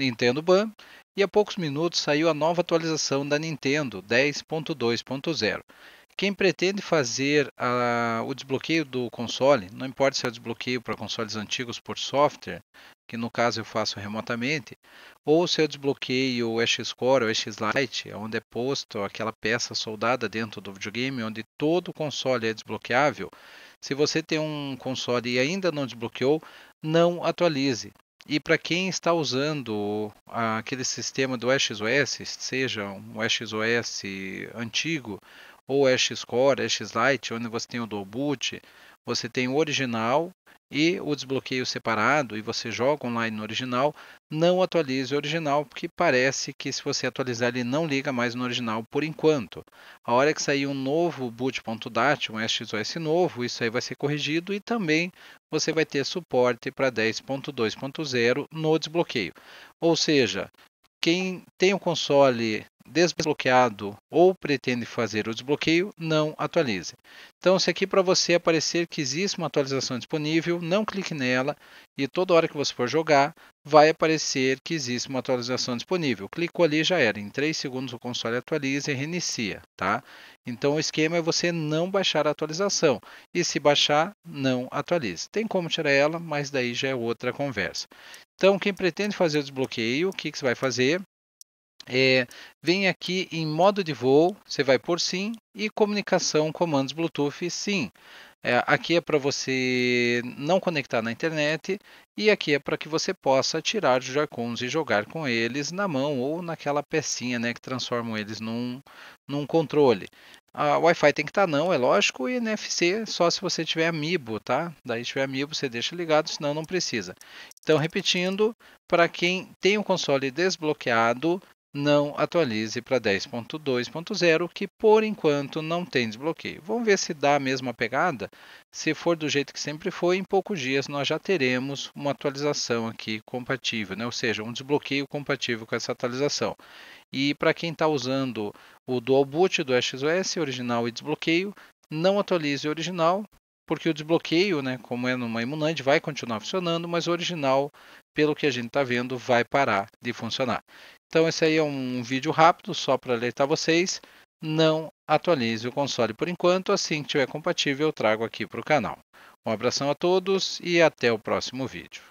Nintendo Ban, e a poucos minutos saiu a nova atualização da Nintendo 10.2.0. Quem pretende fazer a, o desbloqueio do console, não importa se é desbloqueio para consoles antigos por software, que no caso eu faço remotamente, ou se eu é desbloqueio o X Core ou X Lite, onde é posto aquela peça soldada dentro do videogame, onde todo o console é desbloqueável. Se você tem um console e ainda não desbloqueou, não atualize. E para quem está usando aquele sistema do SOS, seja um SOS antigo ou Ash Core, Ash Lite, onde você tem o dual boot, você tem o original e o desbloqueio separado e você joga online no original, não atualize o original, porque parece que se você atualizar ele não liga mais no original por enquanto. A hora que sair um novo boot.dat, um SXOS novo, isso aí vai ser corrigido e também você vai ter suporte para 10.2.0 no desbloqueio. Ou seja, quem tem o console desbloqueado ou pretende fazer o desbloqueio, não atualize. Então, se aqui para você aparecer que existe uma atualização disponível, não clique nela e toda hora que você for jogar, vai aparecer que existe uma atualização disponível. Clicou ali já era. Em 3 segundos o console atualiza e reinicia, tá? Então o esquema é você não baixar a atualização e se baixar, não atualize. Tem como tirar ela, mas daí já é outra conversa. Então quem pretende fazer o desbloqueio, o que, que você vai fazer? É, vem aqui em modo de voo, você vai por sim, e comunicação, comandos Bluetooth, sim. É, aqui é para você não conectar na internet e aqui é para que você possa tirar os Joy-Cons e jogar com eles na mão ou naquela pecinha né, que transformam eles num, num controle. A Wi-Fi tem que estar tá não, é lógico, e NFC só se você tiver Amiibo, tá? Daí se tiver Amiibo você deixa ligado, senão não precisa. Então repetindo, para quem tem o um console desbloqueado, não atualize para 10.2.0, que por enquanto não tem desbloqueio. Vamos ver se dá a mesma pegada. Se for do jeito que sempre foi, em poucos dias nós já teremos uma atualização aqui compatível, né? ou seja, um desbloqueio compatível com essa atualização. E para quem está usando o Dual Boot do XOS, original e desbloqueio, não atualize o original, porque o desbloqueio, né, como é numa imunante, vai continuar funcionando, mas o original pelo que a gente está vendo, vai parar de funcionar. Então, esse aí é um vídeo rápido, só para alertar vocês. Não atualize o console por enquanto, assim que estiver compatível, eu trago aqui para o canal. Um abração a todos e até o próximo vídeo.